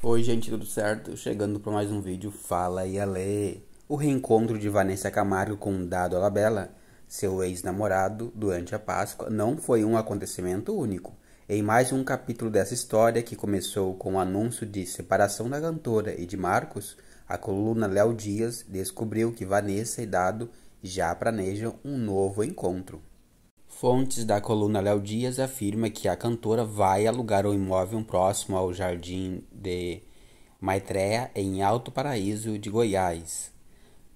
Oi, gente, tudo certo? Chegando para mais um vídeo Fala e Lê. O reencontro de Vanessa Camargo com Dado Alabella, seu ex-namorado, durante a Páscoa, não foi um acontecimento único. Em mais um capítulo dessa história, que começou com o anúncio de separação da cantora e de Marcos, a coluna Léo Dias descobriu que Vanessa e Dado já planejam um novo encontro. Fontes da coluna Léo Dias afirma que a cantora vai alugar um imóvel próximo ao Jardim de Maitreya, em Alto Paraíso de Goiás,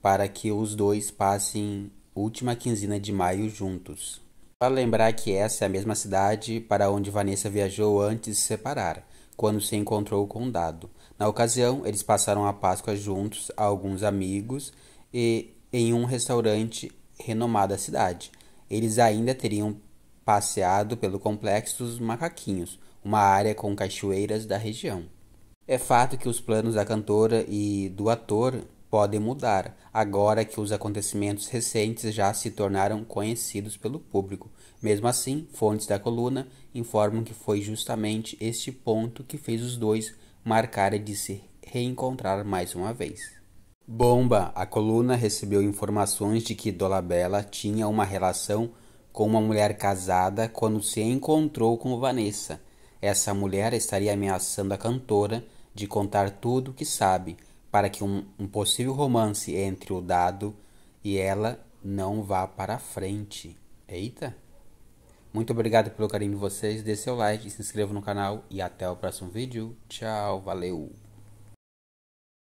para que os dois passem última quinzena de maio juntos. Para lembrar que essa é a mesma cidade para onde Vanessa viajou antes de se separar, quando se encontrou com Dado. Na ocasião, eles passaram a Páscoa juntos, alguns amigos, e em um restaurante renomado da cidade eles ainda teriam passeado pelo Complexo dos Macaquinhos, uma área com cachoeiras da região. É fato que os planos da cantora e do ator podem mudar, agora que os acontecimentos recentes já se tornaram conhecidos pelo público. Mesmo assim, fontes da coluna informam que foi justamente este ponto que fez os dois marcarem de se reencontrar mais uma vez. Bomba! A coluna recebeu informações de que Dolabella tinha uma relação com uma mulher casada quando se encontrou com Vanessa. Essa mulher estaria ameaçando a cantora de contar tudo o que sabe para que um, um, possível romance entre o dado e ela não vá para frente. Eita! Muito obrigado pelo carinho de vocês, dê seu like, se inscreva no canal e até o próximo vídeo. Tchau, valeu!